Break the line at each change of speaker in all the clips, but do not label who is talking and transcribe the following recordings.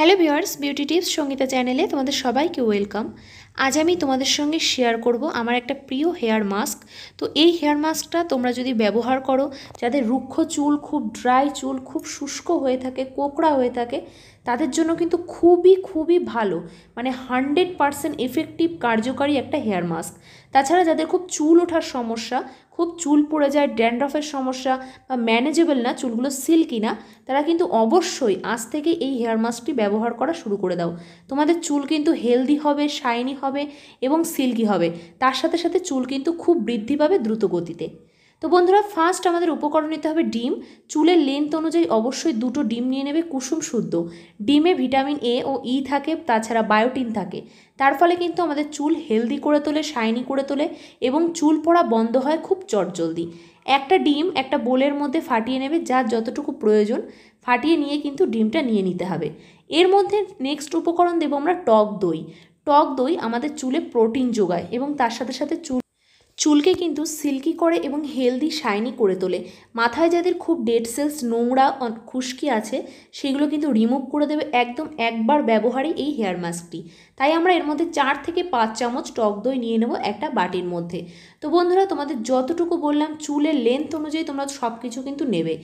hello viewers beauty tips Sangeeta চ্যানেলে তোমাদের সবাইকে ওয়েলকাম আজ আমি তোমাদের সঙ্গে শেয়ার করব আমার একটা প্রিয় হেয়ার মাস্ক তো এই হেয়ার মাস্কটা তোমরা যদি ব্যবহার করো যাদের রুক্ষ চুল খুব ড্রাই চুল খুব শুষ্ক হয়ে থাকে কোকড়া হয়ে থাকে তাদের জন্য কিন্তু খুবই খুবই ভালো মানে হান্ড্রেড পারসেন্ট এফেক্টিভ কার্যকারী একটা হেয়ার মাস্ক তাছাড়া যাদের খুব চুল ওঠার সমস্যা খুব চুল পড়ে যায় ড্যান্ড্রফের সমস্যা বা ম্যানেজেবল না চুলগুলো সিল্কি না তারা কিন্তু অবশ্যই আজ থেকে এই হেয়ার মাস্কটি ব্যবহার করা শুরু করে দাও তোমাদের চুল কিন্তু হেলদি হবে শাইনি হবে এবং সিল্কি হবে তার সাথে সাথে চুল কিন্তু খুব বৃদ্ধি পাবে দ্রুত গতিতে তো বন্ধুরা ফার্স্ট আমাদের উপকরণ নিতে হবে ডিম চুলের লেন্থ অনুযায়ী অবশ্যই দুটো ডিম নিয়ে নেবে কুসুম শুদ্ধ ডিমে vitamin A O E e থাকে তাছাড়া বায়োটিন থাকে তার ফলে কিন্তু আমাদের চুল হেলদি করে তোলে শাইনি করে তোলে এবং চুল পড়া বন্ধ হয় খুব চটজলদি একটা ডিম একটা বোলের মধ্যে ফাটিয়ে নেবে যার যতটুকু প্রয়োজন ফাটিয়ে নিয়ে কিন্তু ডিমটা নিয়ে নিতে হবে এর মধ্যে নেক্সট উপকরণ দেবো আমরা টক দই টক দই আমাদের চুলে প্রোটিন যোগায় এবং তার সাথে সাথে চুল চুলকে কিন্তু সিল্কি করে এবং হেলদি শাইনি করে তোলে মাথায় যাদের খুব ডেড সেলস নোংরা খুশকি আছে সেগুলো কিন্তু রিমুভ করে দেবে একদম একবার ব্যবহারে এই হেয়ার মাস্কটি তাই আমরা এর মধ্যে চার থেকে পাঁচ চামচ টক দই নিয়ে নেব একটা বাটির মধ্যে তো বন্ধুরা তোমাদের যতটুকু বললাম চুলের লেন্থ অনুযায়ী তোমরা সব কিছু কিন্তু নেবে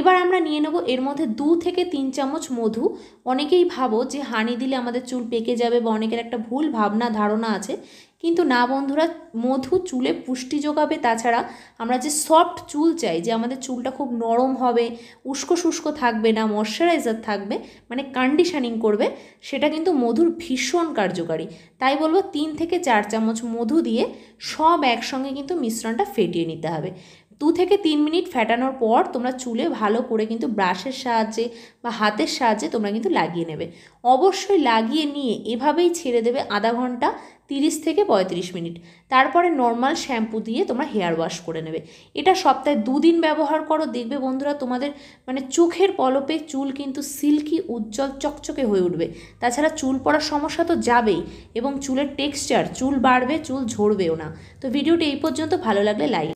এবার আমরা নিয়ে নেব এর মধ্যে দু থেকে তিন চামচ মধু অনেকেই ভাবো যে হানি দিলে আমাদের চুল পেকে যাবে বা অনেকের একটা ভুল ভাবনা ধারণা আছে কিন্তু না বন্ধুরা মধু চুলে পুষ্টি যোগাবে তাছাড়া আমরা যে সফট চুল চাই যে আমাদের চুলটা খুব নরম হবে উস্কো শুষ্ক থাকবে না ময়শ্চারাইজার থাকবে মানে কন্ডিশনিং করবে সেটা কিন্তু মধুর ভীষণ কার্যকারী তাই বলবো তিন থেকে চার চামচ মধু দিয়ে সব একসঙ্গে কিন্তু মিশ্রণটা ফেটিয়ে নিতে হবে দু থেকে তিন মিনিট ফেটানোর পর তোমরা চুলে ভালো করে কিন্তু ব্রাশের সাহায্যে বা হাতের সাহায্যে তোমরা কিন্তু লাগিয়ে নেবে অবশ্যই লাগিয়ে নিয়ে এভাবেই ছেড়ে দেবে আধা ঘন্টা তিরিশ থেকে পঁয়ত্রিশ মিনিট তারপরে নর্মাল শ্যাম্পু দিয়ে তোমরা হেয়ার ওয়াশ করে নেবে এটা সপ্তাহে দুদিন ব্যবহার করো দেখবে বন্ধুরা তোমাদের মানে চোখের পলপে চুল কিন্তু সিল্কি উজ্জ্বল চকচকে হয়ে উঠবে তাছাড়া চুল পড়ার সমস্যা তো যাবেই এবং চুলের টেক্সচার চুল বাড়বে চুল ঝরবেও না তো ভিডিওটি এই পর্যন্ত ভালো লাগলে লাইক